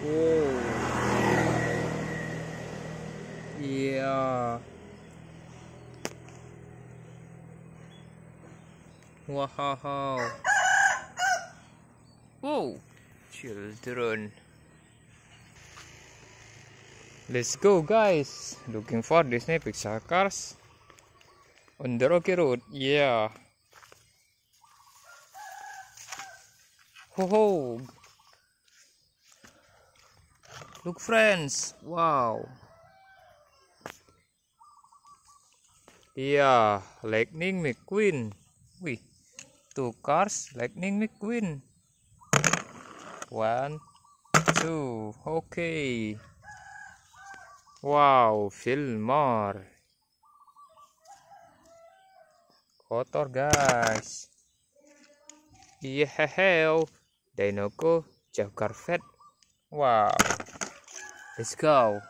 Oh. Yeah. Wahaha! Whoa. Children. Let's go guys. Looking for Disney Pixar cars. On the rocky road. Yeah. Ho ho. Look friends, wow. Iya, Lightning McQueen. Wih, two cars, Lightning McQueen. One, two, okay. Wow, more. Kotor guys. Iya Yeah, oh. Dinoco, Jaguar Fat. Wow. Let's go.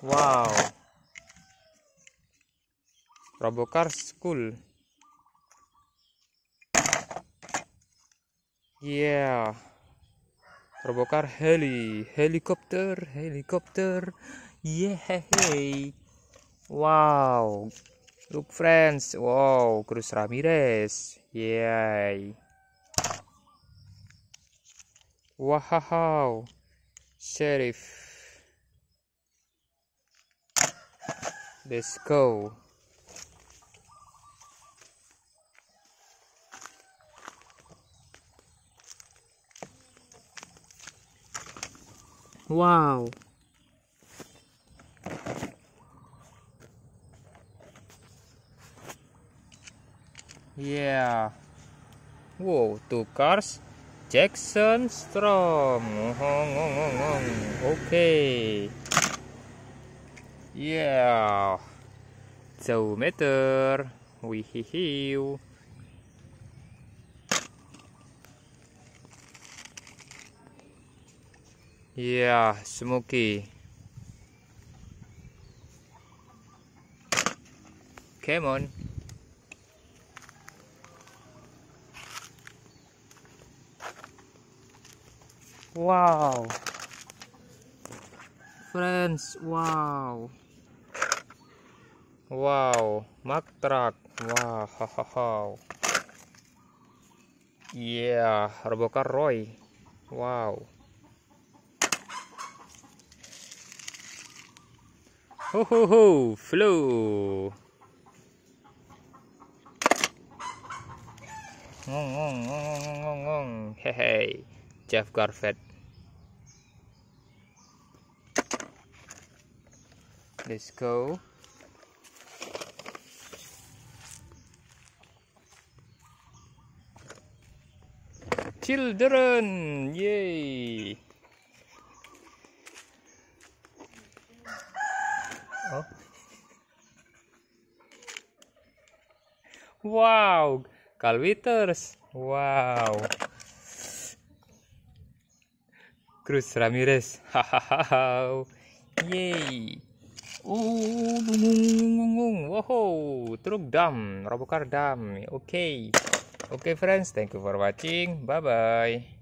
Wow. Robocar School. Yeah. Robocar heli, helikopter, helikopter. Yeah. Hey. Wow. Look friends. Wow, Cruz Ramirez. Yay. Wow. Sheriff. Let's go. Wow. Yeah. Wow, two cars. Jackson Strom. Uh-huh, uh-huh, uh-huh. Okay. Yeah. So meter. We heal. Yeah, smoky. Come on. wow friends wow wow mak truck wow hahaha yeah robocar roy wow ho ho ho flow ngong ngong ngong ngong ngong ngong hehe Jeff Garfett. Let's go. Children! Yay! Oh. Wow! Calviters! Wow! Cruz Ramirez. Hahaha. Yeay. Oh, truk dam, robokar dam. Oke. Okay. Oke okay, friends, thank you for watching. Bye bye.